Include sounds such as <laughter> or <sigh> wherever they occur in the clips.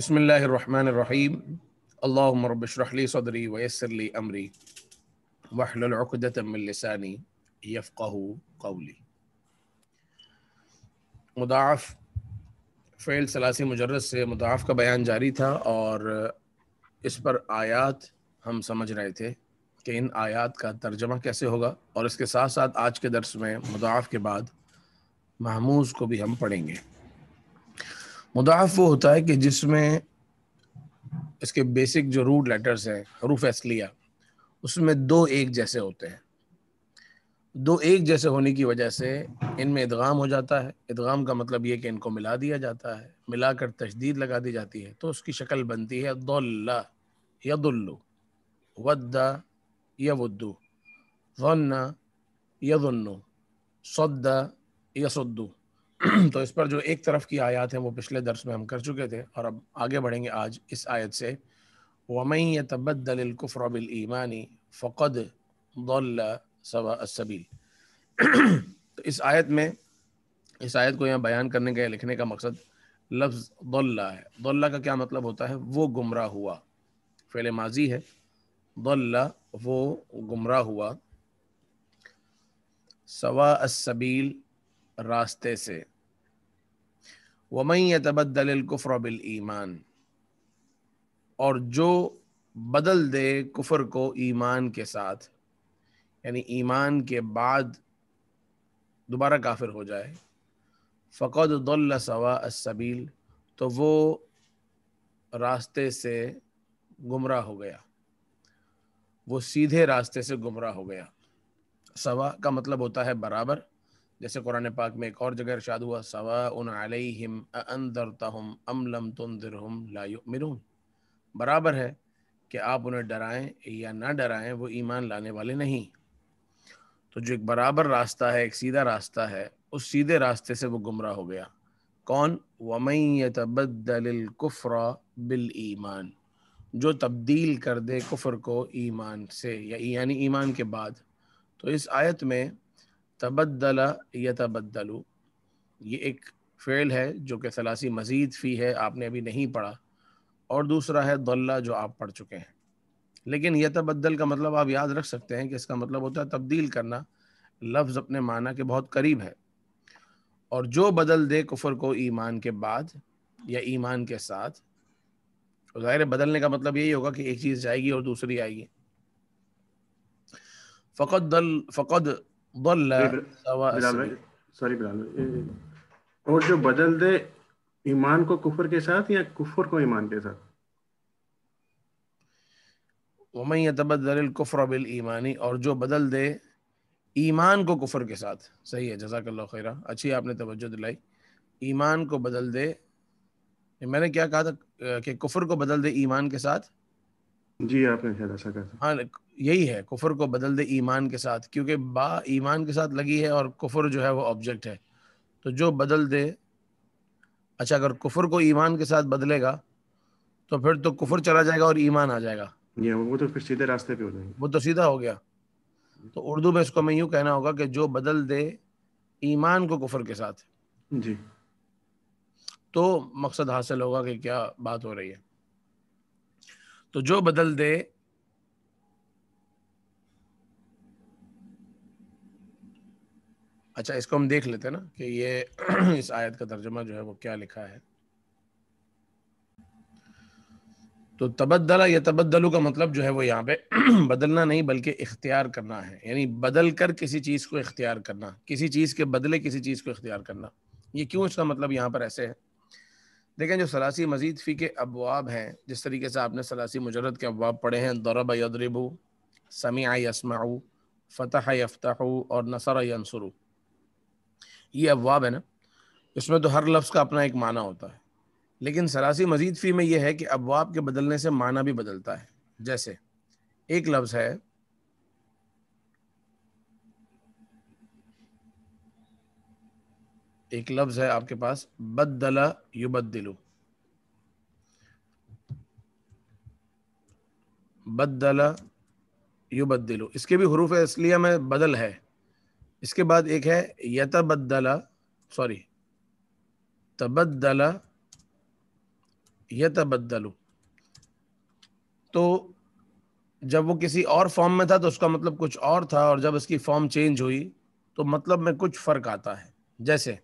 बसमीम अल्लाम रबशरली सदरी वयसरली अमरी वहलतमिलसानी यफ़ा कौली मुदाफ़ फ़ैल सलासी मुजरत से मुदाफ़ का बयान जारी था और इस पर आयात हम समझ रहे थे कि इन आयात का तर्जमा कैसे होगा और इसके साथ साथ आज के दर्स में मुदाफ़ के बाद महमूज़ को भी हम पढ़ेंगे मुदाफ़ वो होता है कि जिसमें इसके बेसिक जो रूट लेटर्स हैं रूफ़ असलिया उसमें दो एक जैसे होते हैं दो एक जैसे होने की वजह से इनमें इदगाम हो जाता है इदगाम का मतलब ये कि इनको मिला दिया जाता है मिलाकर तशदीद लगा दी जाती है तो उसकी शक्ल बनती है दौल्ला यदुल्लू वद्दा यवद्दू वन्ना यदुन्नु सद्दा यसुद्दू तो इस पर जो एक तरफ की आयात है वो पिछले दर्स में हम कर चुके थे और अब आगे बढ़ेंगे आज इस आयत से वमई तबदलकुफ़रबिल ईमानी फ़क़द सवासबील तो इस आयत में इस आयत को यहाँ बयान करने का लिखने का मकसद लफ्ज़ दल्ला है दल्ला का क्या मतलब होता है वो गुमराह हुआ फेल माजी है दल्ला वो गुमराह हुआ सवा असबील रास्ते से वमई तबदलकुफ़र बिलईमान और जो बदल दे कुफ़र को ईमान के साथ यानी ईमान के बाद दोबारा काफिर हो जाए फ़कद सवा सबील तो वो रास्ते से गुमराह हो गया वो सीधे रास्ते से गुमराह हो गया सवा का मतलब होता है बराबर जैसे कुरान पाक में एक और जगह इरशाद हुआ सवा उन अलैहिम अअंदरतहुम अम लम तुंदिरहुम ला युमिनून बराबर है कि आप उन्हें डराएं या ना डराएं वो ईमान लाने वाले नहीं तो जो एक बराबर रास्ता है एक सीधा रास्ता है उस सीधे रास्ते से वो गुमराह हो गया कौन वमैत कुफ्रा बिल ईमान जो तब्दील कर दे कुफर को ईमान से या यानी ईमान के बाद तो इस आयत में तबद्दल यतबद्दलू ये एक फ़ेल है जो कि सलासी मज़ीद फ़ी है आपने अभी नहीं पढ़ा और दूसरा है दल्ला जो आप पढ़ चुके हैं लेकिन यह तबद्दल का मतलब आप याद रख सकते हैं कि इसका मतलब होता है तब्दील करना लफ्ज़ अपने माना के बहुत करीब है और जो बदल दे कुफर को ईमान के बाद या ईमान के साथ ज़ाहिर बदलने का मतलब यही होगा कि एक चीज़ जाएगी और दूसरी आएगी फ़कत दल फ़कत और जो बदल दे ईमान को कुफर के साथ या कुफर को ईमान के साथ ईमानी और जो बदल दे ईमान को कुफर के साथ सही है जजाकल्ला खैरा अच्छी आपने तवज्जो दिलाई ईमान को बदल दे मैंने क्या कहा था कि कुफर को बदल दे ईमान के साथ जी आपने शायद ऐसा कहा हाँ यही है कुफर को बदल दे ईमान के साथ क्योंकि बा ईमान के साथ लगी है और कुफर जो है वो ऑब्जेक्ट है तो जो बदल दे अच्छा अगर कुफर को ईमान के साथ बदलेगा तो फिर तो कुफर चला जाएगा और ईमान आ जाएगा ये हाँ, वो तो फिर सीधे रास्ते पे हो जाएंगे वो तो सीधा हो गया तो उर्दू में इसको मैं यूं कहना होगा कि जो बदल दे ईमान को कुफर के साथ जी तो मकसद हासिल होगा कि क्या बात हो रही है तो जो बदल दे अच्छा इसको हम देख लेते हैं ना कि ये <clears throat> इस आयत का तर्जुमा जो है वो क्या लिखा है तो तबदला या तबदलु का मतलब जो है वो यहाँ पे <clears throat> बदलना नहीं बल्कि इख्तियार करना है यानी बदल कर किसी चीज़ को इख्तियार करना किसी चीज़ के बदले किसी चीज़ को इख्तियार करना ये क्यों इसका मतलब यहाँ पर ऐसे है देखें जो सलासी मजीद फ़ी के अबवाब हैं जिस तरीके से आपने सलासी मुजरद के अबवाब पढ़े हैं दौरब यदरबू समिया यसमाऊ फ़तः यफ्तहू और नसर यनसरू ये अबवाब है ना इसमें तो हर लफ्ज़ का अपना एक माना होता है लेकिन सरासी मजीद फ़ी में यह है कि अबवाब के बदलने से माना भी बदलता है जैसे एक लफ्ज़ है एक लफ्ज है आपके पास बदला युबदलू बदला युबदलू इसके भी हरूफ है इसलिए में बदल है इसके बाद एक है यतबदला सॉरी तबदला यतबदलू तो जब वो किसी और फॉर्म में था तो उसका मतलब कुछ और था और जब इसकी फॉर्म चेंज हुई तो मतलब में कुछ फर्क आता है जैसे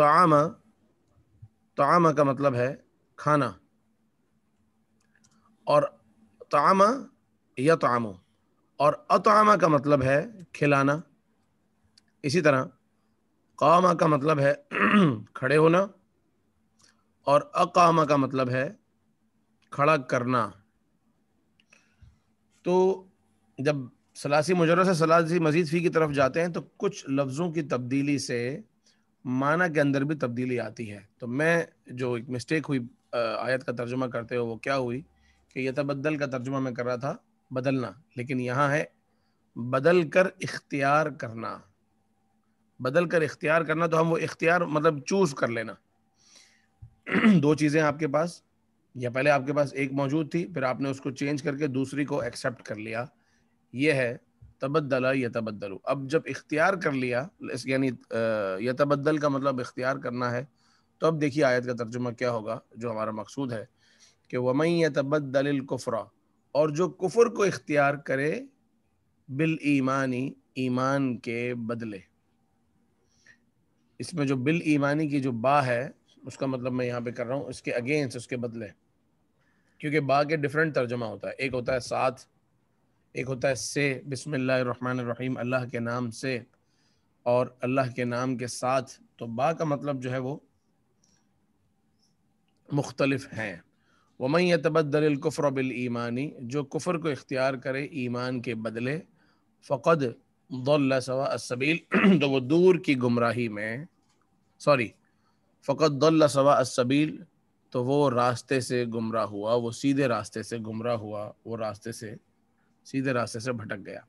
तोमा तोमा का मतलब है खाना और तोमा या तोमो और अतोमा का मतलब है खिलाना इसी तरह कामा का मतलब है <clears throat> खड़े होना और अकामा का मतलब है खड़ा करना तो जब सलासी मुजर से सलासी मजीद फ़ी की तरफ जाते हैं तो कुछ लफ्ज़ों की तब्दीली से माना के अंदर भी तब्दीली आती है तो मैं जो एक मिस्टेक हुई आयत का तर्जुमा करते हुए वो क्या हुई कि यह तबदल का तर्जुमा मैं कर रहा था बदलना लेकिन यहाँ है बदल कर इख्तियार करना बदल कर इख्तियार करना तो हम वो इख्तियार मतलब चूज कर लेना <clears throat> दो चीज़ें आपके पास या पहले आपके पास एक मौजूद थी फिर आपने उसको चेंज करके दूसरी को एक्सेप्ट कर लिया ये है तबद्दला यतबद्दलू अब जब इख्तियार कर लिया यानी यतबद्दल का मतलब इख्तियार करना है तो अब देखिए आयत का तर्जुमा क्या होगा जो हमारा मकसूद है कि वमई यतबद्दल कुफरा और जो कुफर को इख्तियार करे बिल ईमानी ईमान के बदले इसमें जो बिल ईमानी की जो बा है उसका मतलब मैं यहाँ पे कर रहा हूँ इसके अगेंस्ट उसके बदले क्योंकि बा के डिफरेंट तर्जमा होता है एक होता है साथ एक होता है से बिसमीम अल्लाह के नाम से और अल्लाह के नाम के साथ तो बा का मतलब जो है वो मुख्तलफ हैं वमैय तबदल बिलईमानी जो कुफ़र को इख्तियार करे ईमान के बदले फ़कद सवासबील तो वो दूर की गुमराही में सॉरी फ़कत सवासबील तो वो रास्ते से गुमराह हुआ वो सीधे रास्ते से गुमराह हुआ वो रास्ते से सीधे रास्ते से भटक गया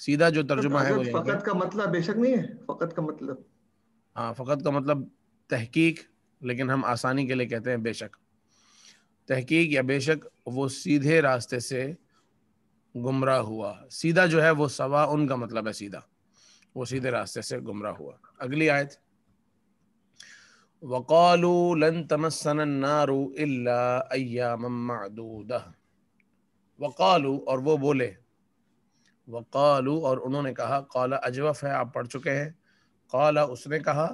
सीधा जो तो तर्जुमा है वो फकत का मतलब बेशक नहीं है फकत का मतलब हाँ फकत का मतलब तहकीक लेकिन हम आसानी के लिए कहते हैं बेशक तहकीक या बेशक वो सीधे रास्ते से गुमराह हुआ सीधा जो है वो सवा उनका मतलब है सीधा वो सीधे रास्ते से गुमराह हुआ अगली आयत وقالوا لن تمسنا النار الا अय्याम معدوده وقالوا और वो बोले वक़ालू और उन्होंने कहा काला अजवफ है आप पढ़ चुके हैं काला उसने कहा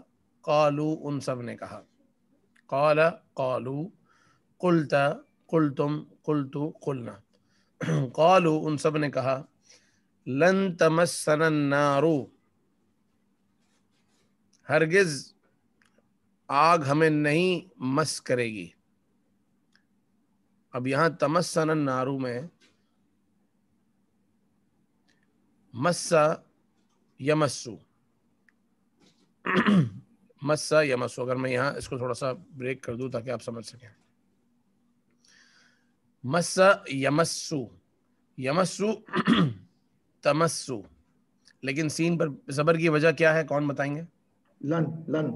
कालू उन सब ने कहा काला कालू कुलता कुल तुम कुल तू कुलना <clears throat> कालू उन सब ने कहा लन तमसन नारू हरगिज आग हमें नहीं मस करेगी अब यहाँ तमसन नारू में मस्सा यमस्सु मस्सा यमस्सु अगर मैं यहाँ इसको थोड़ा सा ब्रेक कर दूं ताकि आप समझ सकें मस्सा यमस्सु यमस्सु तमस्सु लेकिन सीन पर जबर की वजह क्या है कौन बताएंगे लन लन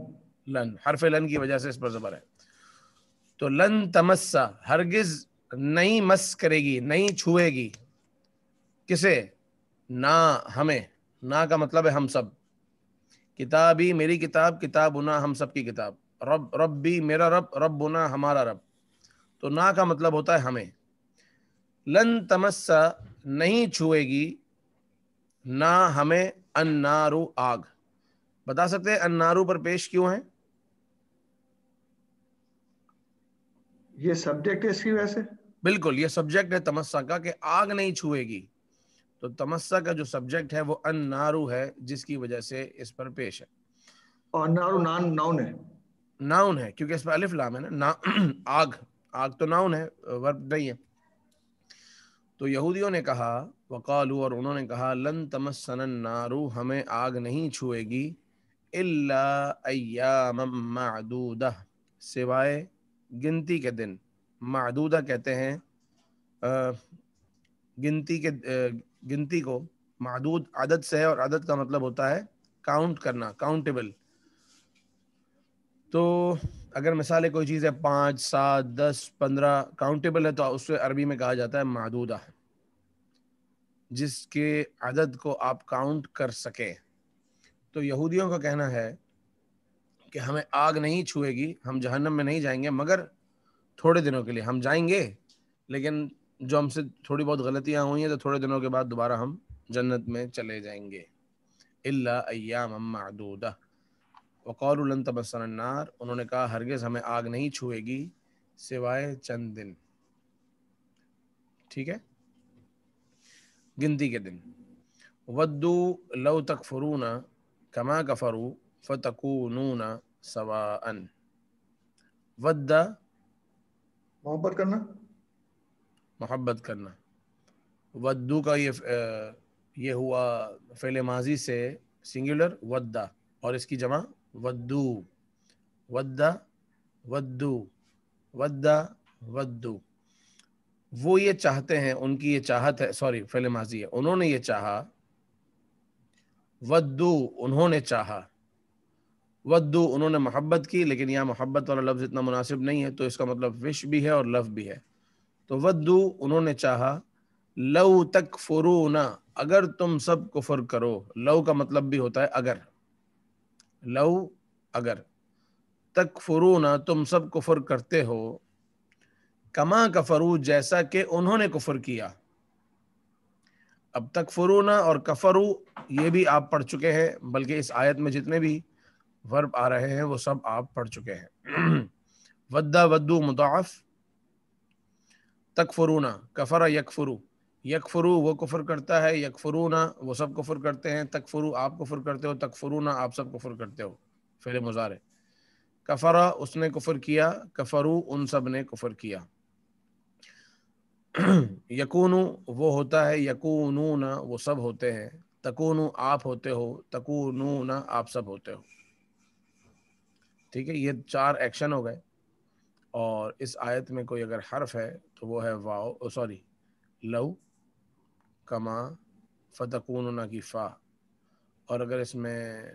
लन हरफ लन की वजह से इस पर जबर है तो लन तमस्सा हरगिज नहीं मस करेगी नहीं छुएगी किसे ना हमें ना का मतलब है हम सब किताबी मेरी किताब किताब उना हम सब की किताब रब रब भी मेरा रब रब उना हमारा रब तो ना का मतलब होता है हमें लन तमस्सा नहीं छुएगी ना हमें अन्नारु आग बता सकते हैं अन्नारु पर पेश क्यों है ये सब्जेक्ट है इसकी वजह से बिल्कुल ये सब्जेक्ट है तमस्सा का कि आग नहीं छुएगी तो तमस्सा का जो सब्जेक्ट है वो अन है जिसकी वजह से इस पर पेश है और नान नाउन है नाउन है क्योंकि इस पर अलिफ लाम है ना, ना <clears throat> आग आग तो नाउन है वर्ब नहीं है तो यहूदियों ने कहा वकालू और उन्होंने कहा लन तमसन नारू हमें आग नहीं छुएगी इल्ला अय्यामूदा सिवाय गिनती के दिन मादूदा कहते हैं गिनती के गिनती को महदूद आदत से है और आदत का मतलब होता है काउंट करना काउंटेबल तो अगर मिसाल कोई चीज़ है पाँच सात दस पंद्रह काउंटेबल है तो उससे अरबी में कहा जाता है महदूदा जिसके आदत को आप काउंट कर सकें तो यहूदियों का कहना है कि हमें आग नहीं छुएगी हम जहन्नम में नहीं जाएंगे मगर थोड़े दिनों के लिए हम जाएंगे लेकिन जो हमसे थोड़ी बहुत गलतियां हुई हैं तो थोड़े दिनों के बाद दोबारा हम जन्नत में चले जाएंगे इल्ला उन्होंने कहा हरगिज़ हमें आग नहीं छुएगी सिवाय चंद दिन ठीक है गिनती के दिन वद्दू लव तक फरूना कमा कफरू फतकूनूना सवाअन वद्दा मोहब्बत करना मोहब्बत करना वद्दू का ये ये हुआ फेले माजी से सिंगुलर वद्दा और इसकी जमा वद्दू वद्दा वद्दू वद्दा वद्दू वो ये चाहते हैं उनकी ये चाहत है सॉरी फेले माजी है उन्होंने ये चाहा वद्दू उन्होंने चाहा वद्दू उन्होंने मोहब्बत की लेकिन यहाँ मोहब्बत वाला लफ्ज़ इतना मुनासिब नहीं है तो इसका मतलब विश भी है और लव भी है तो वद्दू उन्होंने चाहा लव तक फुरूना अगर तुम सब कुफर करो लव का मतलब भी होता है अगर लव अगर तक फुरूना तुम सब कुफर करते हो कमा कफरू जैसा कि उन्होंने कुफर किया अब तक फुरूना और कफरू ये भी आप पढ़ चुके हैं बल्कि इस आयत में जितने भी वर्ब आ रहे हैं वो सब आप पढ़ चुके हैं <clears throat> वद्दा वद्दू मुताफ़ तकफरूना कफर यकफरू यकफरू वो कुफर करता है यकफरूना वो सब कुफर करते हैं तकफरू आप कुफर करते हो तकफरूना आप सब कुफर करते हो फिर मुजारे कफरा उसने कुफर किया कफरू उन सब ने कुफर किया <clears throat> यकून वो होता है न वो सब होते हैं तकून आप होते हो तकून आप सब होते हो ठीक है ये चार एक्शन हो गए और इस आयत में कोई अगर हर्फ है तो वो है वाओ सॉरी लव कमा फ़तकून की फ़ा और अगर इसमें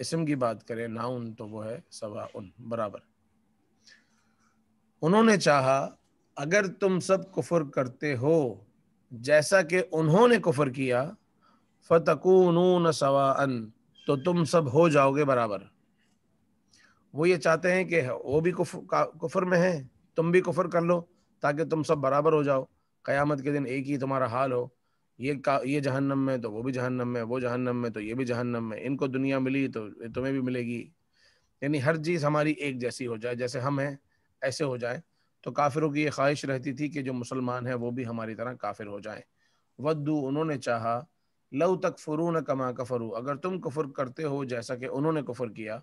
इसम की बात करें नाउन तो वो है सवा उन बराबर उन्होंने चाहा अगर तुम सब कुफर करते हो जैसा कि उन्होंने कुफर किया फ़तकून सवा अन तो तुम सब हो जाओगे बराबर वो ये चाहते हैं कि वो भी कुफ, कुफर में है तुम भी कुफर कर लो ताकि तुम सब बराबर हो जाओ क़यामत के दिन एक ही तुम्हारा हाल हो ये का ये जहन्नम में तो वो भी जहन्नम में वो जहन्नम में तो ये भी जहन्नम में इनको दुनिया मिली तो तुम्हें भी मिलेगी यानी हर चीज़ हमारी एक जैसी हो जाए जैसे हम हैं ऐसे हो जाए तो काफिरों की ये ख्वाहिश रहती थी कि जो मुसलमान हैं वो भी हमारी तरह काफिर हो जाएं वद्दू उन्होंने चाहा लव तक फ़रू न कमा कफरू अगर तुम कफर करते हो जैसा कि उन्होंने कफर किया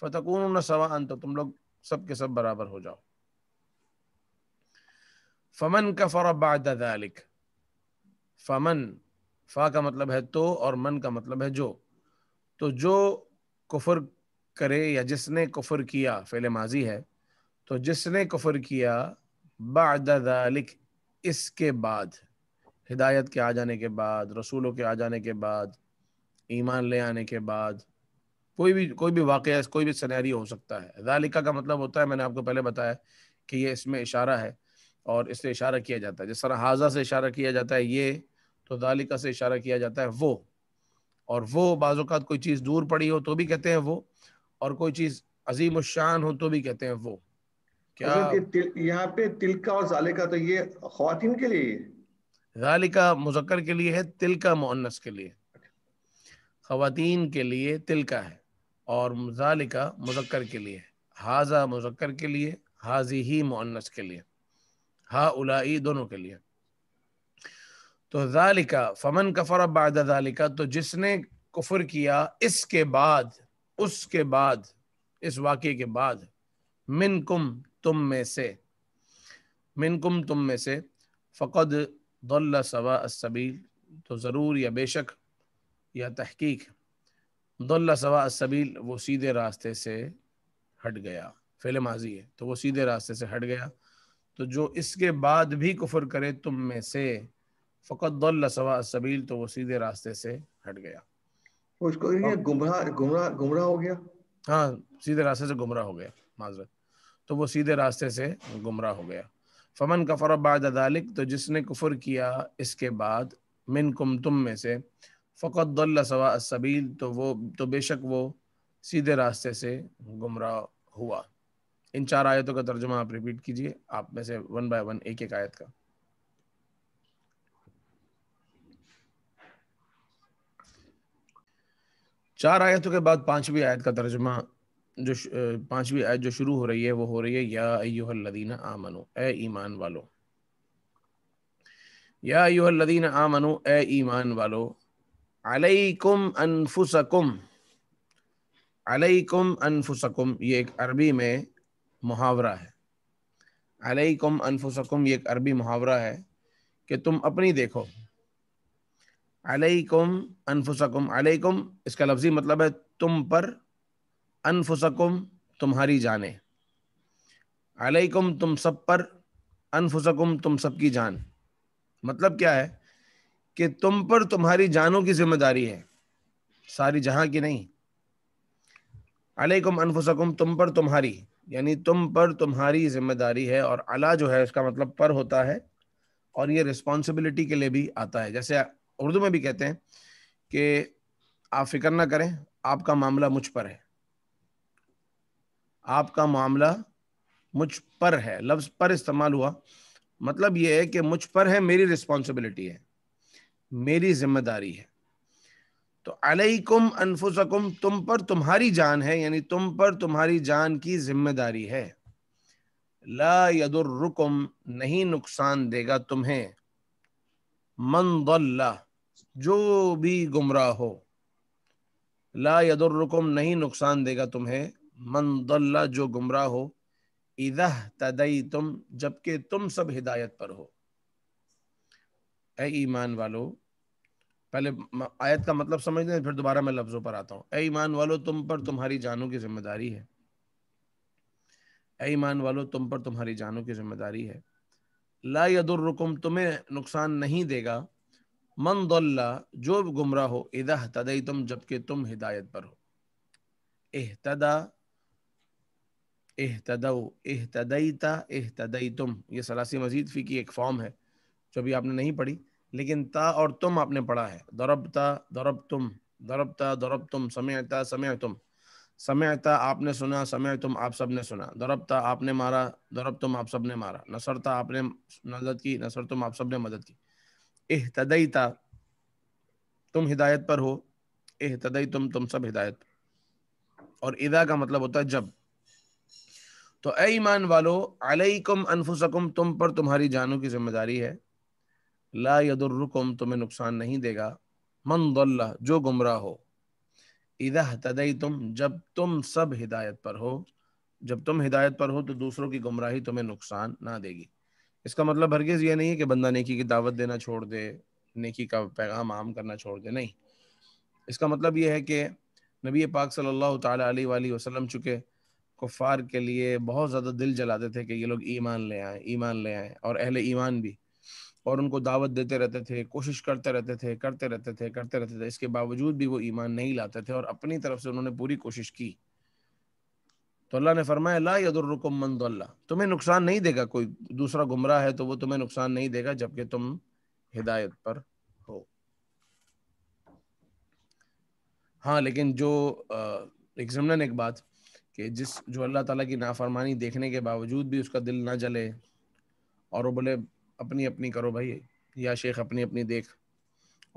फतकून सवा तो तुम लोग सब के सब बराबर हो जाओ फमन का फ़रबादिक फमन फ़ा का मतलब है तो और मन का मतलब है जो तो जो कुफर करे या जिसने कुफर किया फेले माजी है तो जिसने कुफर किया बादिक इसके बाद हिदायत के आ जाने के बाद रसूलों के आ जाने के बाद ईमान ले आने के बाद कोई भी कोई भी वाक़ कोई भी सनहरी हो सकता है जालिका का मतलब होता है मैंने आपको पहले बताया कि ये इसमें इशारा है और इससे इशारा किया जाता है जिस तरह हाजा से इशारा किया जाता है ये तो जालिका से इशारा किया जाता है वो और वो बाज़ात कोई चीज़ दूर पड़ी हो तो भी कहते हैं वो और कोई चीज़ अजीम शान हो तो भी कहते हैं वो क्या यहाँ पे तिलका और जालिका तो ये खातिन के लिए जालिका मुजक्कर के लिए है तिलका मुन्नस के लिए खातन के लिए तिलका है और जालिका मुजक्कर के लिए हाजा मुजक्कर के लिए हाजी ही मुन्नस के लिए हा उलाई दोनों के लिए तो जालिका फमन कफर बाद जालिका तो जिसने कुफर किया इसके बाद उसके बाद इस वाक्य के बाद मिन कुम तुम में से मिन कुम तुम में से फ़कद दल्ला सवा सबील तो ज़रूर या बेशक या तहकीक सवा सबील वो सीधे रास्ते से हट गया फेले माजी है तो वो सीधे रास्ते से हट गया तो जो इसके बाद भी कुफर करे तुम में से फ़कत सवा सबील तो वो सीधे रास्ते से हट गया उसको गुमराह गुमराह गुमराह हो गया हाँ सीधे रास्ते से गुमराह हो गया माजरत तो वो सीधे रास्ते से गुमराह हो गया फमन कफर बाद अदालिक तो जिसने कुफर किया इसके बाद मिन कुम तुम में से फ़कत सवा सबील तो वो तो बेशक वो सीधे रास्ते से गुमराह हुआ इन चार आयतों का तर्जुमा आप रिपीट कीजिए आप में से वन बाय वन एक एक आयत का चार आयतों के बाद पांचवी आयत का तर्जुमा जो पांचवी आयत जो शुरू हो रही है वो हो रही है या अयुहल्लदीन आमनो ए ईमान वालो या अयुहल्लदीन आमनो ए ईमान वालो अलैकुम अनफुसकुम अलैकुम अनफुसकुम ये एक अरबी में मुहावरा है अलैकुम अनफुसकुम ये एक अरबी मुहावरा है कि तुम अपनी देखो अलैकुम अनफुसकुम अलैकुम इसका लफ्ज़ी मतलब है तुम पर अनफुसकुम तुम्हारी जाने अलैकुम तुम सब पर अनफुसकुम तुम सबकी जान मतलब क्या है कि तुम पर तुम्हारी जानों की जिम्मेदारी है सारी जहां की नहीं अलैकुम अनफुसकुम तुम पर तुम्हारी यानी तुम पर तुम्हारी जिम्मेदारी है और अला जो है उसका मतलब पर होता है और ये रिस्पॉन्सिबिलिटी के लिए भी आता है जैसे उर्दू में भी कहते हैं कि आप फिक्र ना करें आपका मामला मुझ पर है आपका मामला मुझ पर है लफ्ज़ पर इस्तेमाल हुआ मतलब ये है कि मुझ पर है मेरी रिस्पॉन्सिबिलिटी है मेरी जिम्मेदारी है तो अलैकुम अनफुसकुम तुम पर तुम्हारी जान है यानी तुम पर तुम्हारी जान की जिम्मेदारी है ला यदुर्रुकुम नहीं नुकसान देगा तुम्हें मन दल्ला जो भी गुमराह हो ला यदुर्रुकुम नहीं नुकसान देगा तुम्हें मन दल्ला जो गुमराह हो इदह तदई तुम जबकि तुम सब हिदायत पर हो ए ईमान वालो पहले आयत का मतलब समझ लें फिर दोबारा मैं लफ्जों पर आता हूँ ए ईमान वालो तुम पर तुम्हारी जानों की जिम्मेदारी है ए ईमान वालो तुम पर तुम्हारी जानों की जिम्मेदारी है ला रुकुम तुम्हें नुकसान नहीं देगा मन दल्ला जो गुमराह हो इदा तदई तुम जबकि तुम हिदायत पर हो एहतदा एहतदई ता एहतदई तुम ये सलासी मजीद फी की एक फॉर्म है जो भी आपने नहीं पढ़ी लेकिन ता और तुम आपने पढ़ा है दरबता दरब तुम दरबता दरब तुम समयता समय तुम समयता आपने सुना समय तुम आप सब ने सुना दरबता आपने मारा दरब तुम आप सब ने मारा नसरता आपने मदद की नसर तुम आप सब ने मदद की एहतदईता तुम हिदायत पर हो तदई तुम तुम सब हिदायत और इदा का मतलब होता है जब तो ऐमान वालो वालो अलैकुम अनफुसकुम तुम पर तुम्हारी जानों की जिम्मेदारी है ला यदुर्रुकुम तुम्हें नुकसान नहीं देगा मन दल्ला जो गुमराह हो इदा तदई तुम जब तुम सब हिदायत पर हो जब तुम हिदायत पर हो तो दूसरों की गुमराही तुम्हें नुकसान ना देगी इसका मतलब हरगिज़ ये नहीं है कि बंदा नेकी की दावत देना छोड़ दे नेकी का पैगाम आम करना छोड़ दे नहीं इसका मतलब यह है कि नबी पाक सल्लल्लाहु अलैहि वसल्लम चुके कुफ़ार के लिए बहुत ज़्यादा दिल जलाते थे कि ये लोग ईमान ले आए ईमान ले आए और अहले ईमान भी और उनको दावत देते रहते थे कोशिश करते रहते थे करते रहते थे करते रहते थे इसके बावजूद भी वो ईमान नहीं लाते थे और अपनी तरफ से उन्होंने पूरी कोशिश की तो अल्लाह ने फरमाया ला तुम्हें नुकसान नहीं देगा कोई दूसरा गुमराह है तो वो तुम्हें नुकसान नहीं देगा जबकि तुम हिदायत पर हो हाँ लेकिन जो एक जमनन एक बात कि जिस जो अल्लाह ताला की नाफरमानी देखने के बावजूद भी उसका दिल ना जले और वो बोले अपनी अपनी करो भाई या शेख अपनी अपनी देख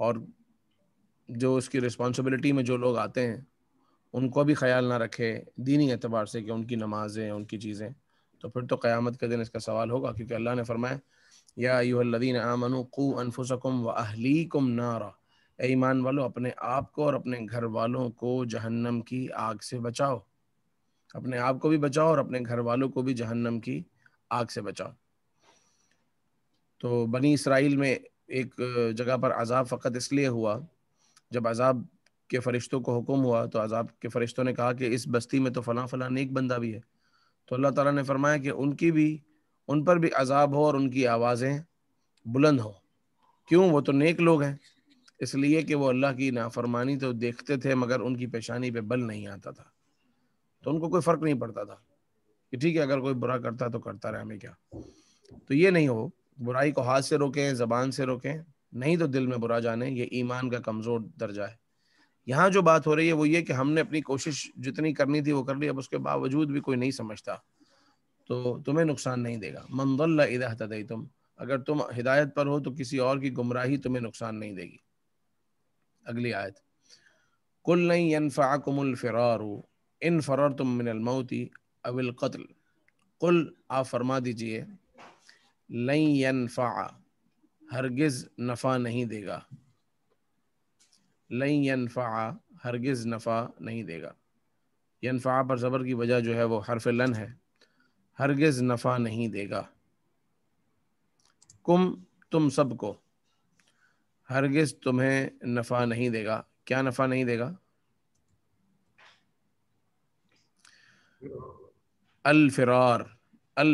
और जो उसकी रिस्पॉन्सिबिलिटी में जो लोग आते हैं उनको भी ख्याल ना रखे दीनी एतबार से कि उनकी नमाजें उनकी चीज़ें तो फिर तो क़्यामत के दिन इसका सवाल होगा क्योंकि अल्लाह ने फरमाया या यूहदीन आमनु कु अनफुसकुम व अहलीकुम नारा ईमान वालों अपने आप को और अपने घर वालों को जहन्नम की आग से बचाओ अपने आप को भी बचाओ और अपने घर वालों को भी जहन्नम की आग से बचाओ तो बनी इसराइल में एक जगह पर अजाब फ़कत इसलिए हुआ जब अजाब के फरिश्तों को हुक्म हुआ तो अजाब के फरिश्तों ने कहा कि इस बस्ती में तो फ़लाँ फ़लाँ नेक बंदा भी है तो अल्लाह ताला ने फरमाया कि उनकी भी उन पर भी अजाब हो और उनकी आवाज़ें बुलंद हो क्यों वो तो नेक लोग हैं इसलिए कि वो अल्लाह की नाफरमानी तो देखते थे मगर उनकी पेशानी पे बल नहीं आता था तो उनको कोई फ़र्क नहीं पड़ता था कि ठीक है अगर कोई बुरा करता तो करता रहे हमें क्या तो ये नहीं हो बुराई को हाथ से रोकें जबान से रोकें नहीं तो दिल में बुरा जाने ये ईमान का कमज़ोर दर्जा है यहाँ जो बात हो रही है वो ये कि हमने अपनी कोशिश जितनी करनी थी वो कर ली अब उसके बावजूद भी कोई नहीं समझता तो तुम्हें नुकसान नहीं देगा मंदल्ला तुम अगर तुम हिदायत पर हो तो किसी और की गुमराही तुम्हें नुकसान नहीं देगी अगली आयत कुल नहीं यनफ़ाकुमफ़रार इन फ़रार तुम मिनलमौती अविल कत्ल कुल आप फरमा दीजिए लयनफ़ा हरगिज़ नफ़ा नहीं देगा लयनफ़ा हरगिज़ नफ़ा नहीं देगा यनफ़ा पर ज़बर की वजह जो है वो हरफ लन है हरगिज़ नफ़ा नहीं देगा कुम तुम सबको हरगिज़ तुम्हें नफ़ा नहीं देगा क्या नफ़ा नहीं देगा अल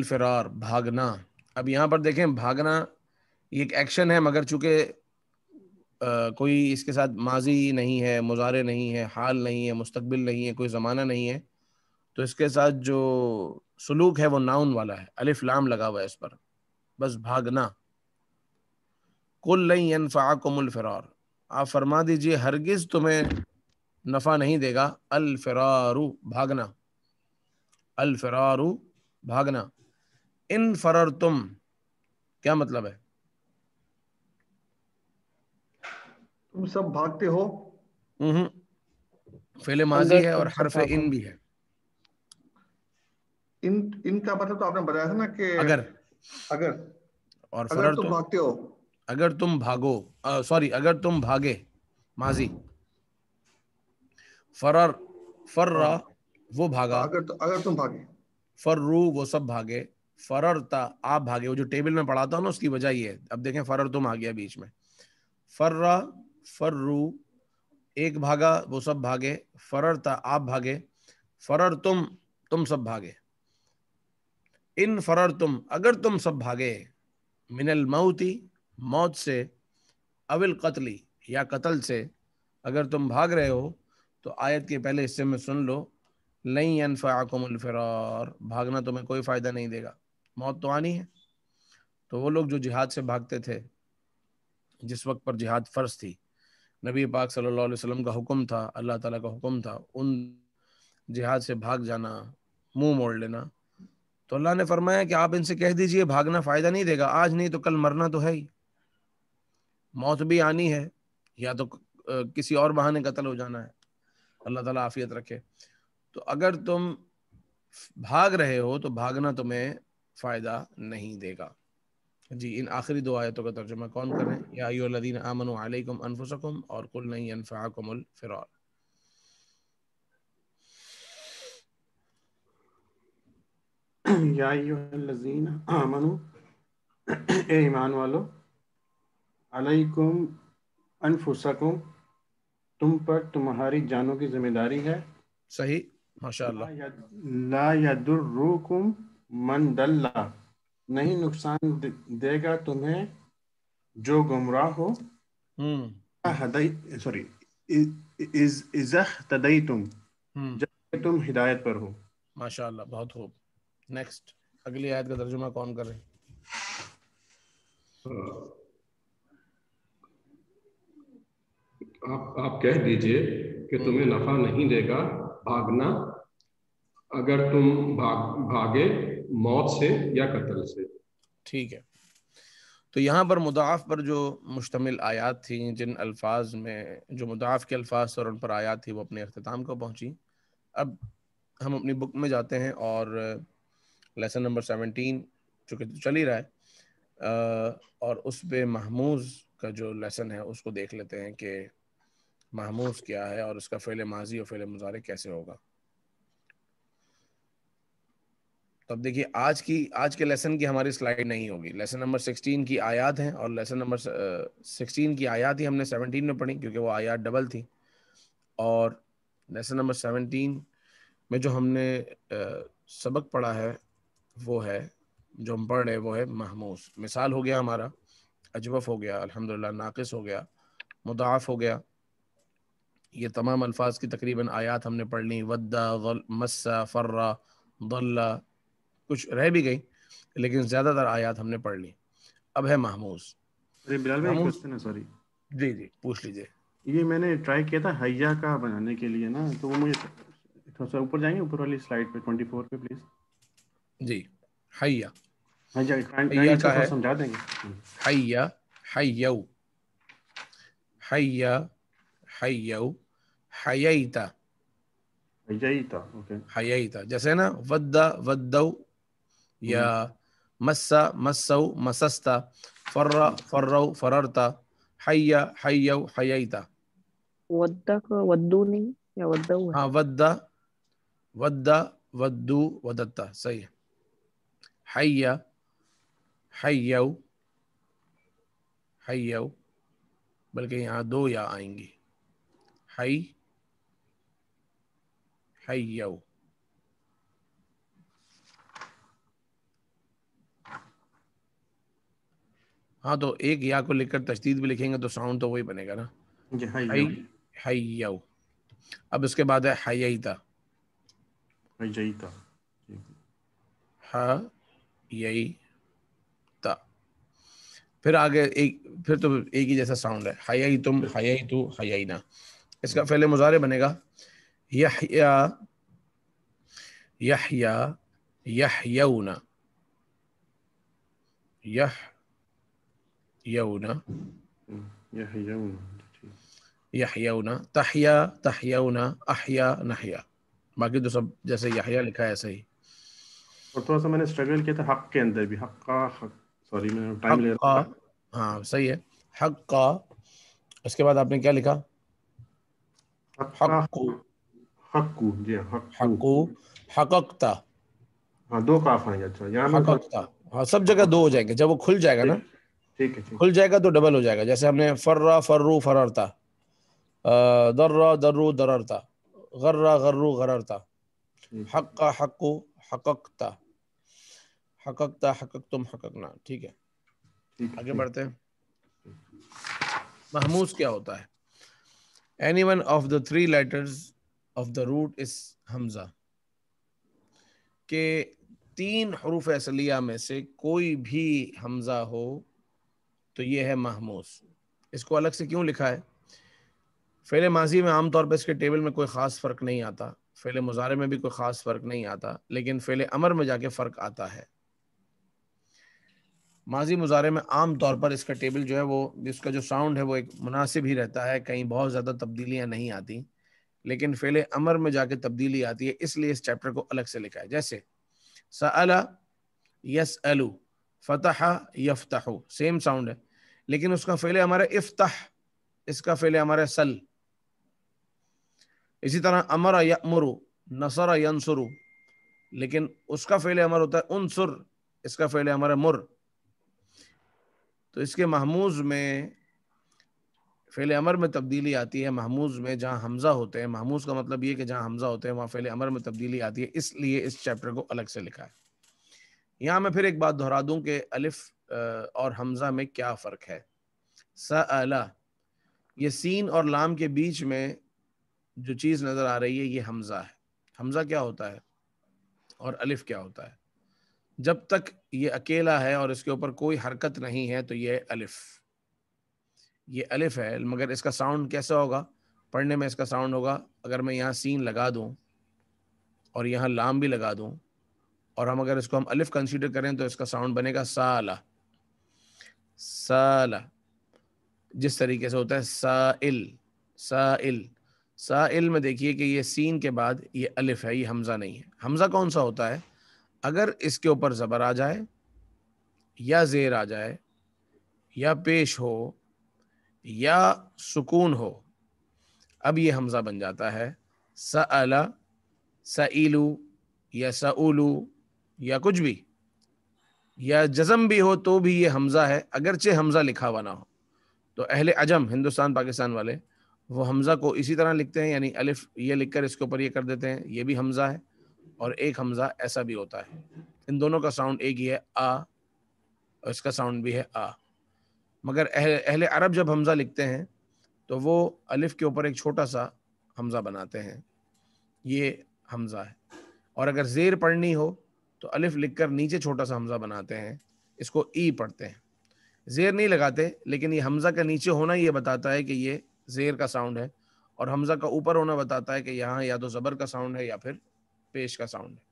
फिरार भागना अब यहाँ पर देखें भागना ये एक एक्शन है मगर चूंकि कोई इसके साथ माजी नहीं है मुजारे नहीं है हाल नहीं है मुस्तबिल नहीं है कोई ज़माना नहीं है तो इसके साथ जो सलूक है वो नाउन वाला है अलिफ लाम लगा हुआ है इस पर बस भागना कुल नहीं यनफ़ाकुमुल फ़िरार आप फरमा दीजिए हरगिज़ तुम्हें नफ़ा नहीं देगा अल फ़रारू भागना अल फ़रारू भागना इन फरर तुम क्या मतलब है तुम सब भागते हो हम्म। फेले माजी है और हरफ इन भी है इन इनका मतलब तो आपने बताया था ना कि अगर अगर और अगर तुम, तुम भागते हो अगर तुम भागो सॉरी अगर तुम भागे माजी फरर फर्रा हाँ। वो भागा अगर तो, अगर तुम भागे फर्रू वो सब भागे फररता आप भागे वो जो टेबल में पढ़ाता हूँ ना उसकी वजह ये है अब देखें फरर तुम आ गया बीच में फर्रा फर्रू एक भागा वो सब भागे फररता आप भागे फरर तुम तुम सब भागे इन फरर तुम अगर तुम सब भागे मिनल मऊती मौत से अविल कतली या कत्ल से अगर तुम भाग रहे हो तो आयत के पहले हिस्से में सुन लो नहीं अनफ़ाकुम भागना तुम्हें कोई फ़ायदा नहीं देगा मौत तो आनी है तो वो लोग जो जिहाद से भागते थे जिस वक्त पर जिहाद फर्ज थी नबी पाक सल्लल्लाहु अलैहि वसल्लम का हुक्म था अल्लाह ताला का हुक्म था उन जिहाद से भाग जाना मुंह मोड़ लेना तो अल्लाह ने फरमाया कि आप इनसे कह दीजिए भागना फ़ायदा नहीं देगा आज नहीं तो कल मरना तो है ही मौत भी आनी है या तो किसी और बहाने कत्ल हो जाना है अल्लाह ताला आफियत रखे तो अगर तुम भाग रहे हो तो भागना तुम्हें फ़ायदा नहीं देगा जी इन आखिरी दो आयतों का तर्जुमा कौन करें यादीन आमन आलकुम अनफुसकुम और कुल नहीं अनफ़ाकुमल फ़िरौर यादीन ईमान वालो अलैकुम अनफुसकुम तुम पर तुम्हारी जानों की जिम्मेदारी है सही माशाल्लाह ला यदुर्रुकुम मन नहीं नुकसान देगा तुम्हें जो गुमराह हो सॉरी हम्म। तदई तुम हम्म। जब तुम हिदायत पर हो माशाल्लाह बहुत हो नेक्स्ट अगली आयत का तर्जुमा कौन कर रहे आप आप कह दीजिए कि तुम्हें हम्म। नफा नहीं देगा भागना अगर तुम भाग भागे मौत से या कत्ल से ठीक है तो यहाँ पर मुदाफ़ पर जो मुश्तमिल आयात थी जिन अल्फाज में जो मुदाफ़ के अल्फाज थे और उन पर आयात थी वो अपने अख्ताम को पहुंची अब हम अपनी बुक में जाते हैं और लेसन नंबर सेवनटीन चूँकि चल ही रहा है और उस पर महमूज का जो लेसन है उसको देख लेते हैं कि महमूज क्या है और उसका फेले माजी और फेले मुजारे कैसे होगा तो अब देखिए आज की आज के लेसन की हमारी स्लाइड नहीं होगी लेसन नंबर सिक्सटीन की आयात है और लेसन नंबर सिक्सटीन की आयात ही हमने सेवनटीन में पढ़ी क्योंकि वो आयात डबल थी और लेसन नंबर सेवनटीन में जो हमने uh, सबक पढ़ा है वो है जो हम पढ़ रहे हैं वो है महमूस मिसाल हो गया हमारा अजबफ हो गया अलहमदिल्ला नाकस हो गया मुदाफ़ हो गया ये तमाम अल्फाज की तकरीबन आयात हमने पढ़ ली वद्दा मस्सा फर्रा दल्ला कुछ रह भी गई लेकिन ज्यादातर आयात हमने पढ़ ली अब है महमूज अरे बिलाल भाई क्वेश्चन सॉरी जी जी पूछ लीजिए ये मैंने ट्राई किया था हैया का बनाने के लिए ना तो वो मुझे थोड़ा सा ऊपर जाएंगे ऊपर वाली स्लाइड पे 24 पे प्लीज जी हैया हैया हैया का है समझा देंगे हैया हैयऊ हैया हैयऊ हयैता हयैता ओके हयैता जैसे ना वद्दा वद्दौ يا مس مسوا مسست فر فروا فررت حي حيوا حييت ودك ودوني يا ودوا آه، ها ود ود ودوا وددت صحيح حي حيوا حيوا बल्कि यहाँ दो या आएंगी हई हयऊ हाँ तो एक या को लेकर तस्दीद भी लिखेंगे तो साउंड तो वही बनेगा ना हाई हाई याओ अब इसके बाद है हयईता हयईता हाँ यही ता फिर आगे एक फिर तो एक ही जैसा साउंड है आई तुम आई तू आई ना इसका हम्म। पहले मुजारे बनेगा यह यहया यहया यहयऊना यह yauna yahyauna tahya tahyauna ahya nahya बाकी तो सब जैसे यहया लिखा है सही और थोड़ा सा मैंने स्ट्रगल किया था हक के अंदर भी हक सॉरी मैं टाइम ले रहा हूं सही है हक उसके बाद आपने क्या लिखा हक्कु हक्कु जी हक्कु हककता हां दो काफ हैं अच्छा यहां हककता हां सब जगह दो हो जाएंगे जब वो खुल जाएगा ना ठीक है खुल जाएगा तो डबल हो जाएगा जैसे हमने फर्रा फर्रू फररता दर्रा दर्रू दररता गर्रा गर्रू गररता हक्का हक्कू हककता हककता हकक तुम हककना ठीक है आगे बढ़ते हैं महमूस क्या होता है any one of the three letters of the root is हमजा के तीन हरूफ असलिया में से कोई भी हमजा हो तो ये है महमूस इसको अलग से क्यों लिखा है फेल माजी में आमतौर पर इसके टेबल में कोई ख़ास फ़र्क नहीं आता फेल मुजारे में भी कोई ख़ास फ़र्क नहीं आता लेकिन फेल अमर में जाके फ़र्क आता है माजी मुजारे में आम तौर पर इसका टेबल जो है वो इसका जो साउंड है वो एक मुनासिब ही रहता है कहीं बहुत ज़्यादा तब्दीलियां नहीं आती लेकिन फेले अमर में जाके तब्दीली आती है इसलिए इस चैप्टर को अलग से लिखा है जैसे सला यस अलू फतह यफ सेम साउंड है लेकिन उसका फेले हमारे इफ्तह इसका फेले हमारे सल इसी तरह अमर यमरु नसर यंसुरु लेकिन उसका फेले हमारा होता है उनसुर इसका फेले हमारा मुर तो इसके महमूज में फेले अमर में तब्दीली आती है महमूज में जहां हमजा होते हैं महमूज का मतलब ये कि जहां हमजा होते हैं वहां फेले अमर में तब्दीली आती है इसलिए इस चैप्टर को अलग से लिखा है यहाँ मैं फिर एक बात दोहरा दूं कि अलिफ और हमज़ा में क्या फ़र्क है अला ये सीन और लाम के बीच में जो चीज़ नज़र आ रही है ये हमज़ा है हमज़ा क्या होता है और अलिफ क्या होता है जब तक ये अकेला है और इसके ऊपर कोई हरकत नहीं है तो ये अलिफ ये अलिफ है मगर इसका साउंड कैसा होगा पढ़ने में इसका साउंड होगा अगर मैं यहाँ सीन लगा दूँ और यहाँ लाम भी लगा दूँ और हम अगर इसको हम अलिफ कंसीडर करें तो इसका साउंड बनेगा साला साला जिस तरीके से होता है साइल साइल साइल में देखिए कि ये सीन के बाद ये अलिफ है ये हमज़ा नहीं है हमज़ा कौन सा होता है अगर इसके ऊपर ज़बर आ जाए या जेर आ जाए या पेश हो या सुकून हो अब ये हमज़ा बन जाता है सअला इलू या सऊलू या कुछ भी या जजम भी हो तो भी ये हमज़ा है अगरचे हमज़ा लिखा हुआ ना हो तो अहले अजम हिंदुस्तान पाकिस्तान वाले वो हमज़ा को इसी तरह लिखते हैं यानी अलिफ ये लिखकर इसके ऊपर ये कर देते हैं ये भी हमज़ा है और एक हमज़ा ऐसा भी होता है इन दोनों का साउंड एक ही है आ और इसका साउंड भी है आ मगर अहले, अहले अरब जब हमज़ा लिखते हैं तो वो अलिफ के ऊपर एक छोटा सा हमज़ा बनाते हैं ये हमज़ा है और अगर ज़ेर पढ़नी हो तो अलिफ कर नीचे छोटा सा हमज़ा बनाते हैं इसको ई पढ़ते हैं जेर नहीं लगाते लेकिन ये हमज़ा का नीचे होना ये बताता है कि ये जेर का साउंड है और हमज़ा का ऊपर होना बताता है कि यहाँ या तो ज़बर का साउंड है या फिर पेश का साउंड है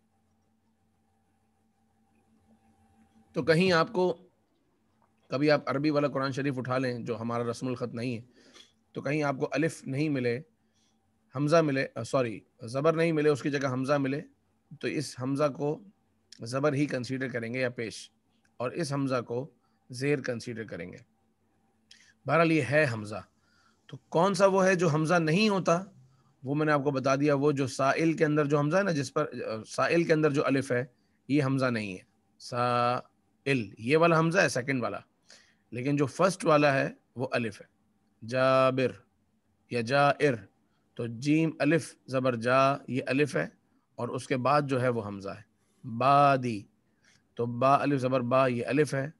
तो कहीं आपको कभी आप अरबी वाला कुरान शरीफ उठा लें जो हमारा रस्मुल ख़त नहीं है तो कहीं आपको अलिफ नहीं मिले हमज़ा मिले सॉरी ज़बर नहीं मिले उसकी जगह हमज़ा मिले तो इस हमज़ा को ज़बर ही कंसीडर करेंगे या पेश और इस हमज़ा को ज़ेर कंसीडर करेंगे बहरहाल ये है हमज़ा तो कौन सा वो है जो हमज़ा नहीं होता वो मैंने आपको बता दिया वो जो साइल के अंदर जो हमज़ा है ना जिस पर साइल के अंदर जो अलिफ है ये हमज़ा नहीं है साइल ये वाला हमज़ा है सेकंड वाला लेकिन जो फर्स्ट वाला है वो अलिफ है जाबिर या जाइर तो जीम अलिफ ज़बर जा ये अलिफ है और उसके बाद जो है वो हमज़ा है बादी तो बा अलिफ ज़बर बा ये अलिफ है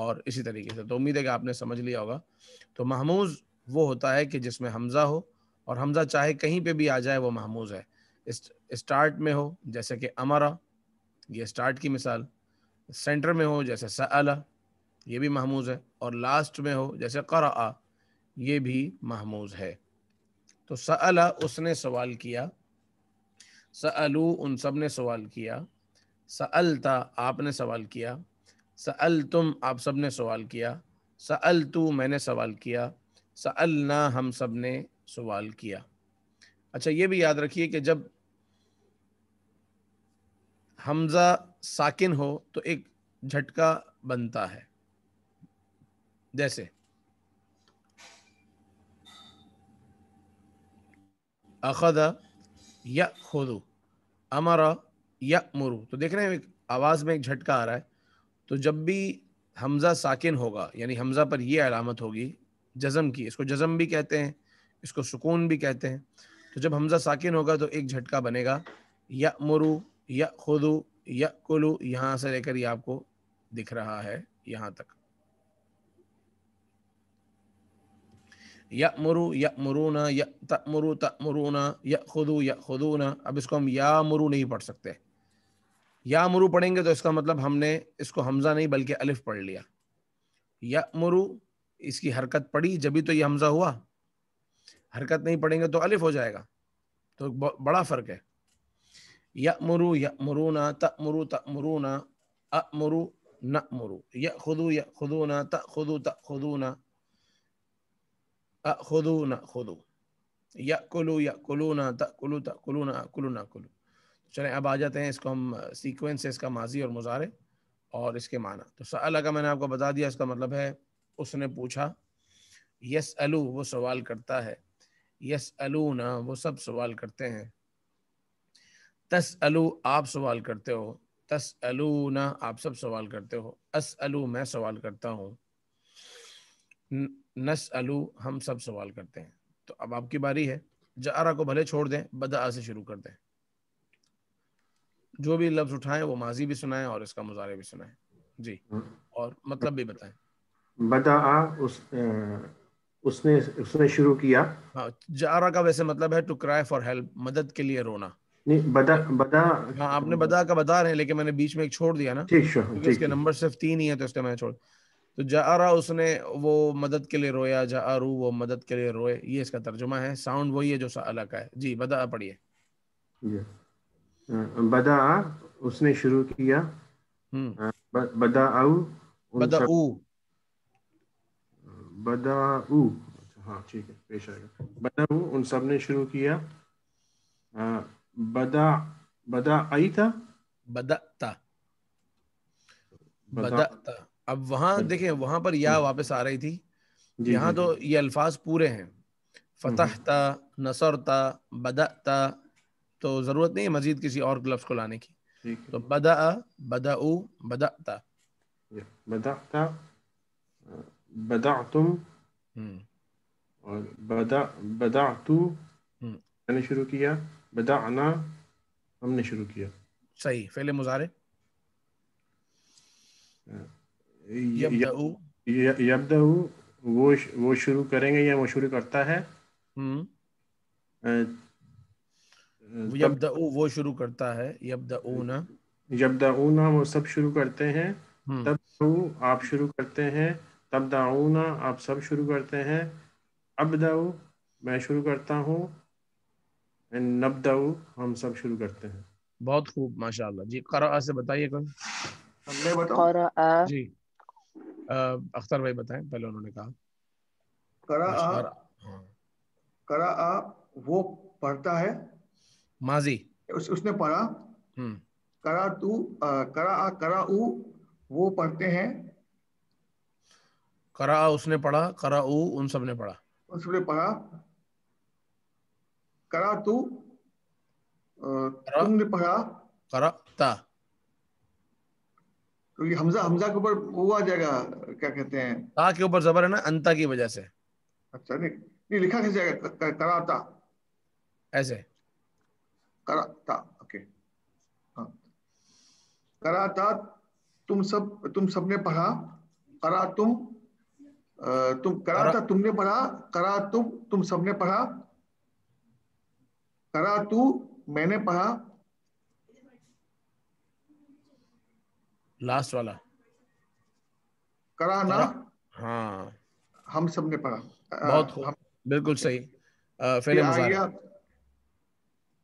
और इसी तरीके से तो उम्मीद है कि आपने समझ लिया होगा तो महमूज वो होता है कि जिसमें हमज़ा हो और हमज़ा चाहे कहीं पे भी आ जाए वो महमूज है स्टार्ट में हो जैसे कि अमरा ये स्टार्ट की मिसाल सेंटर में हो जैसे सला ये भी महमूज है और लास्ट में हो जैसे करा ये भी महमूज है तो सला उसने सवाल किया सलू उन सब ने सवाल किया सअल था आपने सवाल किया सअल तुम आप सब ने सवाल किया सअल तू मैंने सवाल किया सअल ना हम सब ने सवाल किया अच्छा ये भी याद रखिए कि जब हमज़ा साकिन हो तो एक झटका बनता है जैसे अखद या खोदू अमरा या मुरु तो देख रहे हैं आवाज़ में एक झटका आ रहा है तो जब भी हमज़ा साकिन होगा यानी हमज़ा पर यह अलामत होगी जज़म की इसको जज़म भी कहते हैं इसको सुकून भी कहते हैं तो जब हमज़ा साकिन होगा तो एक झटका बनेगा या मुरु या खुदू या कुलू यहां से लेकर ये आपको दिख रहा है यहाँ तक या मुरु या मुरुना या तमुरु तमुरुना या खुदू या ना अब इसको हम या मुरु नहीं पढ़ सकते या मुरु पढ़ेंगे तो इसका मतलब हमने इसको हमजा नहीं बल्कि अलिफ पढ़ लिया या मुरु इसकी हरकत पड़ी जब तो ये हमजा हुआ हरकत नहीं पढ़ेंगे तो अलिफ हो जाएगा तो बड़ा फ़र्क है या मुरु या मरुना तमरु अ मुरु न मुरु या खुदू या ना त खुदू त ना अ खुदू न खुदू या कुलु या कुलूना त कुलु त कुलूना कुलू ना कुलू चलें अब आ जाते हैं इसको हम सीक्वेंस है इसका माजी और मुजारे और इसके माना तो सला का मैंने आपको बता दिया इसका मतलब है उसने पूछा यस अलू वो सवाल करता है यस अलू ना वो सब सवाल करते हैं तस अलू आप सवाल करते हो तस अलू ना आप सब सवाल करते हो अस अलू मैं सवाल करता हूँ नस अलू हम सब सवाल करते हैं तो अब आपकी बारी है जरा को भले छोड़ दें बदा से शुरू कर दें जो भी लफ्ज उठाएं वो माजी भी सुनाएं और इसका मुजारे भी सुनाएं जी हम्म। और मतलब भी बताएं बदा उस उसने उसने शुरू किया हाँ जारा का वैसे मतलब है टू क्राई फॉर हेल्प मदद के लिए रोना नहीं बदा बदा हाँ आपने बदा का बता रहे हैं लेकिन मैंने बीच में एक छोड़ दिया ना ठीक है इसके नंबर सिर्फ तीन ही है तो इसलिए मैंने छोड़ तो जारा उसने वो मदद के लिए रोया जारू वो मदद के लिए रोए ये इसका तर्जुमा है साउंड वही है जो अलग है जी बदा पढ़िए हाँ, बदा उसने शुरू किया हम्म। हाँ, बदा आऊ बदा ऊ बदा ऊ हाँ ठीक है पेश आएगा बदा ऊ उन सब ने शुरू किया हाँ, बदा बदा आई था बदा था बदा था अब वहां देखें वहां पर या हम्म। वापस आ रही थी यहाँ तो ये अल्फाज पूरे हैं फतह था हम्म। नसर था बदा था तो ज़रूरत नहीं है मजीद किसी और लफ्ज़ को लाने की तो बदा बदा बदाता बदाता बदातुम हम्म। और बदा बदातु हम्म। मैंने शुरू किया बदाना हमने शुरू किया सही फेले मुजारे यबदऊ वो वो शुरू करेंगे या वो शुरू करता है हम्म। यबदऊ वो शुरू करता है वो सब शुरू करते हैं हम्म। तब आप शुरू करते हैं तब दाऊना आप सब शुरू करते हैं अब दाऊ मैं शुरू करता हूँ नब दाऊ हम सब शुरू करते हैं बहुत खूब माशाल्लाह जी करा से बताइए कर बताओ जी अख्तर भाई बताएं पहले उन्होंने कहा करा हाँ। करा वो पढ़ता है माजी उस, उसने पढ़ा हम्म। करा तू करा आ करा उ वो पढ़ते हैं करा उसने पढ़ा करा उ उन सब ने पढ़ा उन सब ने पढ़ा करा तू करा, तुमने पढ़ा करा ता तो ये हमजा हमजा के ऊपर वो आ जाएगा क्या कहते हैं ता के ऊपर जबर है ना अंता की वजह से अच्छा नहीं नहीं लिखा कैसे जाएगा कराता ऐसे कराता ओके हाँ. कराता तुम सब तुम सबने पढ़ा करा तुम तुम करा था तुमने पढ़ा करा तुम तुम सबने पढ़ा करा तू मैंने पढ़ा लास्ट वाला करा ना हाँ हम सबने पढ़ा बहुत हम, बिल्कुल सही फिर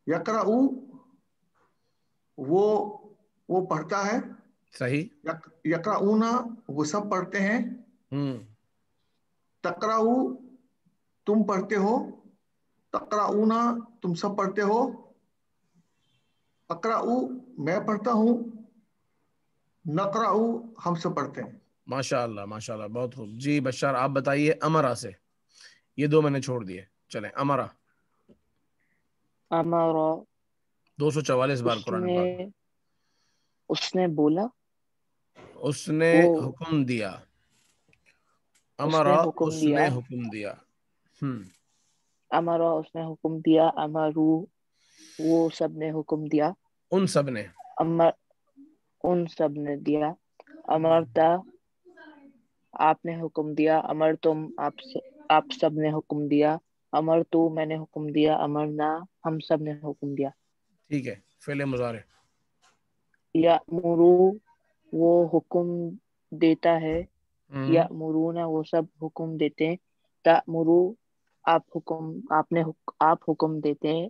यकरा वो वो पढ़ता है सही यक, यकरा ऊना वो सब पढ़ते हैं हम्म। तकरा तुम पढ़ते हो तकरा ऊना तुम सब पढ़ते हो अकरा मैं पढ़ता हूँ नकरा हम सब पढ़ते हैं माशाल्लाह माशाल्लाह बहुत खूब जी बशार आप बताइए अमरा से ये दो मैंने छोड़ दिए चले अमरा अमरा दो सौ चवालीस बार कुरान उसने बोला उसने हुक्म दिया अमरा उसने हुक्म दिया अमरा उसने हुक्म दिया अमरू वो सब ने हुक्म दिया उन सब ने अमर उन सब ने दिया अमरता आपने हुक्म दिया अमर तुम आप आप सब ने हुक्म दिया अमर तू मैंने हुक्म दिया अमर ना हम सब ने हुक्म दिया ठीक है फेले मुजारे या मुरु वो हुक्म देता है हम्म। या मुरु ना वो सब हुक्म देते हैं ता मुरु आप हुक्म आपने हुक, आप हुक्म देते हैं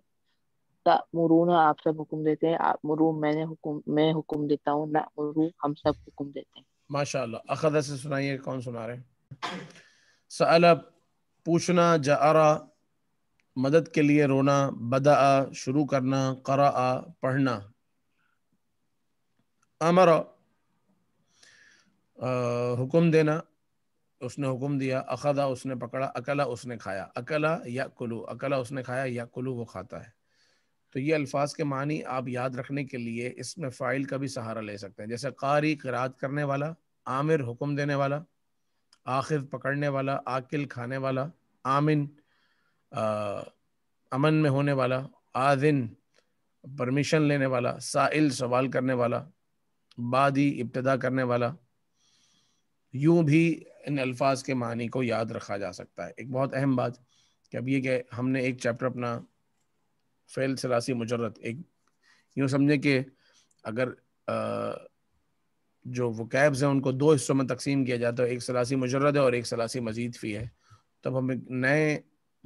ता मुरु ना आप सब हुक्म देते हैं आप मुरु मैंने हुक्म मैं हुक्म देता हूँ ना मुरु हम सब हुक्म देते हैं माशाल्लाह अखदा से सुनाइए कौन सुना रहे हैं सअल पूछना जा जरा मदद के लिए रोना बदा शुरू करना करा पढ़ना अमर हुक्म देना उसने हुक्म दिया अखदा उसने पकड़ा अकला उसने खाया अकला या कुलू अकला उसने खाया या कुलू वो खाता है तो ये अल्फाज के मानी आप याद रखने के लिए इसमें फ़ाइल का भी सहारा ले सकते हैं जैसे कारी किरात करने वाला आमिर हुक्म देने वाला आखिर पकड़ने वाला आकिल खाने वाला आमिन अमन में होने वाला दिन परमिशन लेने वाला साइल सवाल करने वाला बादी इब्तदा करने वाला यूं भी इन अल्फाज के मानी को याद रखा जा सकता है एक बहुत अहम बात कि अब ये कि हमने एक चैप्टर अपना फेल सलासी मुजरत एक यूं समझे कि अगर आ, जो कैब्स हैं उनको दो हिस्सों में तकसीम किया जाता तो है एक सलासी मुजरद है और एक सलासी मजीद फ़ी है तब एक नए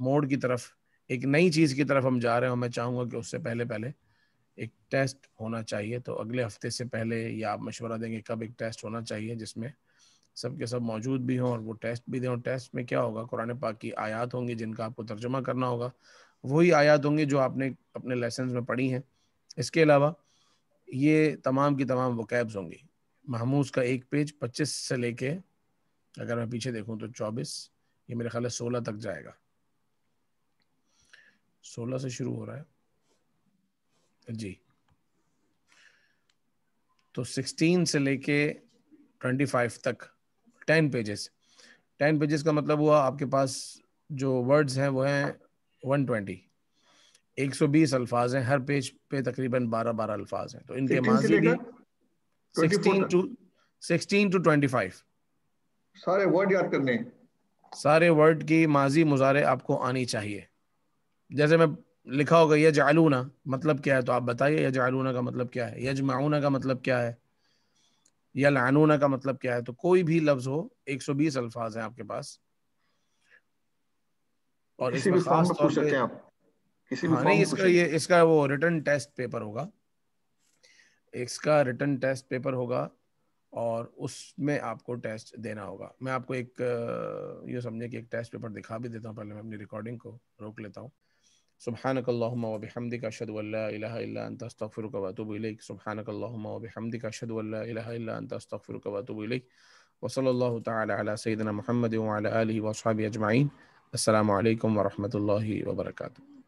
मोड की तरफ एक नई चीज़ की तरफ हम जा रहे हैं मैं चाहूँगा कि उससे पहले पहले एक टेस्ट होना चाहिए तो अगले हफ्ते से पहले या आप मशवरा देंगे कब एक टेस्ट होना चाहिए जिसमें सब के सब मौजूद भी हों और वो टेस्ट भी दें और टेस्ट में क्या होगा कुरान पाक की आयात होंगी जिनका आपको तर्जमा करना होगा वही आयात होंगी जो आपने अपने लेसन में पढ़ी हैं इसके अलावा ये तमाम की तमाम वकैब्स होंगी महमूज का एक पेज पच्चीस से लेके अगर मैं पीछे देखूँ तो चौबीस ये मेरे ख्याल सोलह तक जाएगा सोलह से शुरू हो रहा है जी तो सिक्सटीन से लेके ट्वेंटी फाइव तक टेन पेजेस टेन पेजेस का मतलब हुआ आपके पास जो वर्ड्स हैं वो हैं वन ट्वेंटी एक सौ बीस अल्फाज हैं हर पेज पे तकरीबन बारह बारह अल्फाज हैं तो इनके माजी भी sixteen to sixteen to twenty five सारे वर्ड याद करने सारे वर्ड की माजी मुजारे आपको आनी चाहिए जैसे मैं लिखा होगा यज आलूना मतलब क्या है तो आप बताइए यज आलूना का मतलब क्या है यज माउना का मतलब क्या है या लानूना का मतलब क्या है तो कोई भी लफ्ज हो 120 अल्फाज है आपके पास और इसमें खास तौर पे हाँ नहीं इसका ये इसका वो रिटर्न टेस्ट पेपर होगा इसका रिटर्न टेस्ट पेपर होगा और उसमें आपको टेस्ट देना होगा मैं आपको एक ये समझे कि एक टेस्ट पेपर दिखा भी देता हूँ पहले मैं अपनी रिकॉर्डिंग को रोक लेता हूँ سبحانك اللهم وبحمدك أشهد أن لا إله إلا أنت أستغفرك وأتوب إليك سبحانك اللهم وبحمدك أشهد أن لا إله إلا أنت أستغفرك وأتوب إليك وصلى الله تعالى على سيدنا محمد وعلى آله وأصحابه أجمعين السلام عليكم ورحمة الله وبركاته